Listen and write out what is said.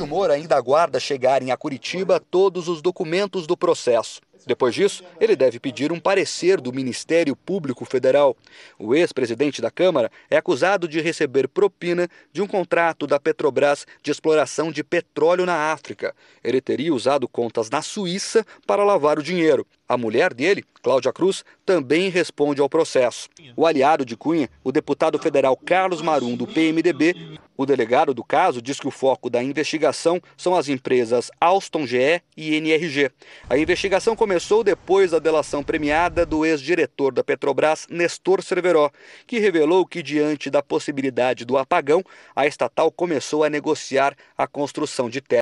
que o Moro ainda aguarda chegarem a Curitiba todos os documentos do processo. Depois disso, ele deve pedir um parecer do Ministério Público Federal. O ex-presidente da Câmara é acusado de receber propina de um contrato da Petrobras de exploração de petróleo na África. Ele teria usado contas na Suíça para lavar o dinheiro. A mulher dele, Cláudia Cruz, também responde ao processo. O aliado de Cunha, o deputado federal Carlos Marum, do PMDB, o delegado do caso diz que o foco da investigação são as empresas Alstom GE e NRG. A investigação começou depois da delação premiada do ex-diretor da Petrobras, Nestor Cerveró, que revelou que, diante da possibilidade do apagão, a estatal começou a negociar a construção de terra.